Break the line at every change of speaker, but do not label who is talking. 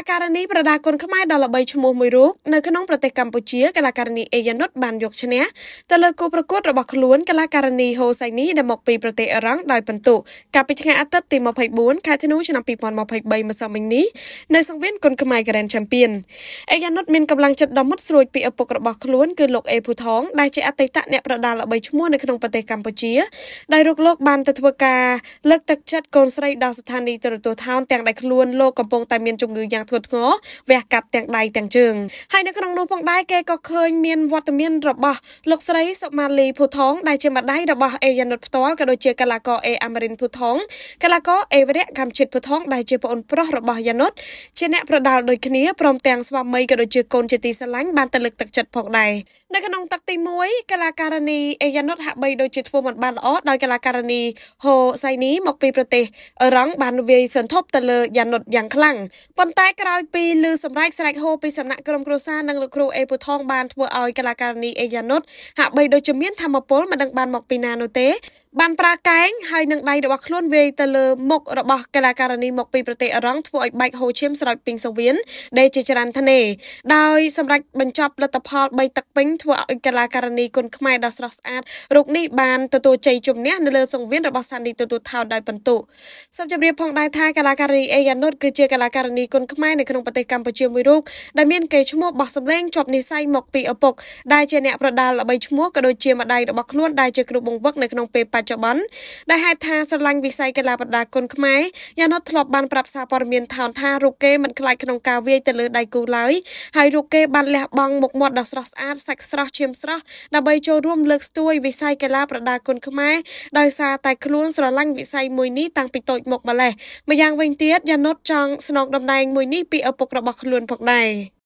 ឡាការិនីប្រដាគុនខ្មែរដ៏ល្បីឈ្មោះមួយរូបនៅក្នុងប្រទេសកម្ពុជាកីឡាការិនីអេយ៉ានុតបានយកឈ្នះទៅលើគូប្រកួតរបស់ខ្លួនកីឡាការិនីហូសៃនីដែលមកពីប្រទេសអឺរ៉ង់ដោយពិន្ទុកាលពីថ្ងៃអាទិត្យទី24ខែធ្នូឆ្នាំ2023ម្សិលមិញនេះនៅសង្វៀនគុនខ្មែរ Grand Champion អេយ៉ានុតមានកម្លាំងចិត្តដ៏មុតស្រួចពីឪពុករបស់ខ្លួនគឺលោកអេភូថងដែលជាអតីតអ្នកប្រដាល់ល្បីឈ្មោះនៅក្នុងប្រទេសកម្ពុជាដែលរកលោកបានទៅធ្វើការលើកទឹកចិត្តកូនស្រីដល់ស្ថានីយ៍ទូរទស្សន៍ថោនទាំងដែលខ្លួនលោកកំពុងតែមានជំងឺយ៉ាងធ្ងន់ធ្ងរវះកាត់ទាំងដៃទាំងជើងហើយនៅក្នុងនោះផងដែរគេក៏ឃើញមានវត្តមានរបស់លោកស្រីសុម៉ាលីភូថងដែលជាម្ដាយរបស់អេយ៉ានុតផ្ទាល់ក៏ដូចជាកីឡាករអេអាមេរិនភូថងកីឡាករអេវរៈកម្មជិតភូថងដែលជាប្អូនប្រុសរបស់យ៉ានុតជាអ្នកប្រដាល់ដូចគ្នាព្រមទាំងស្វាមីក៏ដូចជាកូនជាទីស្រឡាញ់បានទៅលើកទឹកចិត្តផងដែរនៅក្នុងទឹកទី1កីឡាការិនីអេយ៉ាណុតហាក់បីដូចជាធ្វើមិនបានល្អដោយកីឡាការិនីហូសៃនីមក ពីប្រទេសអឺរ៉ង់បានវាយសន្ធប់ទៅលើយ៉ាណុតយ៉ាងខ្លាំងប៉ុន្តែក្រោយពីលឺសម្រែកស្រែកហូពីសំណាក់ក្រុមគ្រួសារនិងលោកគ្រូអេពូថងបានធ្វើឲ្យកីឡាការិនីអេយ៉ាណុតហាក់បីដូចជាមានធម៌ពលមិនដឹងបានមកពីណានោះទេបានប្រើកែងហើយនឹងដៃរបស់ខ្លួនវាយទៅលើមុខរបស់កីឡាករនីមកពីប្រទេសអឺរ៉ង់ធ្វើឲ្យបែកហូឈៀមស្រោចពីងសវៀនដេជាចរន្តនេដោយសម្រាប់បញ្ចប់លទ្ធផល3ទឹកពេញធ្វើឲ្យកីឡាករនីគុនខ្មែរដ៏ស្រស់ស្អាតរូបនេះបានទទួលជ័យជំនះនៅលើសង្វៀនរបស់សានីទទួលថោនដោយពិន្ទុសូមជម្រាបផងដែរថាកីឡាករនីអេយ៉ានុតគឺជាកីឡាករនីគុនខ្មែរនៅក្នុងប្រទេសកម្ពុជាមួយរូបដែលមានកេរ្តិ៍ឈ្មោះបោះសម្លេងជាប់និស័យមកពីឪពុកដែលជាអ្នកប្រដាល់ល្បីឈ្មោះក៏ដូចជាម្ដាយរបស់ខ្លួនដែលជាគ្រូបង្វឹកនៅក្នុងពេលច្ចុប្បន្នដែលហេតុថាស្រឡាញ់វិស័យកីឡាប្រដាល់គុនខ្មែរយ៉ាណុតធ្លាប់បានប្រាប់សារព័ត៌មានថោនថារូបគេមិនខ្លាចក្នុងការវាយទៅលើដៃគូឡើយហើយរូបគេបានលះបង់មុខមាត់ដ៏ស្រស់ស្អាតសាច់ស្រស់ឈាមស្រស់ដើម្បីចូលរួមលើកស្ទួយវិស័យកីឡាប្រដាល់គុនខ្មែរដោយសារតែខ្លួនស្រឡាញ់វិស័យមួយនេះតាំងពីតូចមកម្ល៉េះម្យ៉ាងវិញទៀតយ៉ាណុតចង់ស្នងតំណែងមួយនេះពីឪពុករបស់ខ្លួនផងដែរ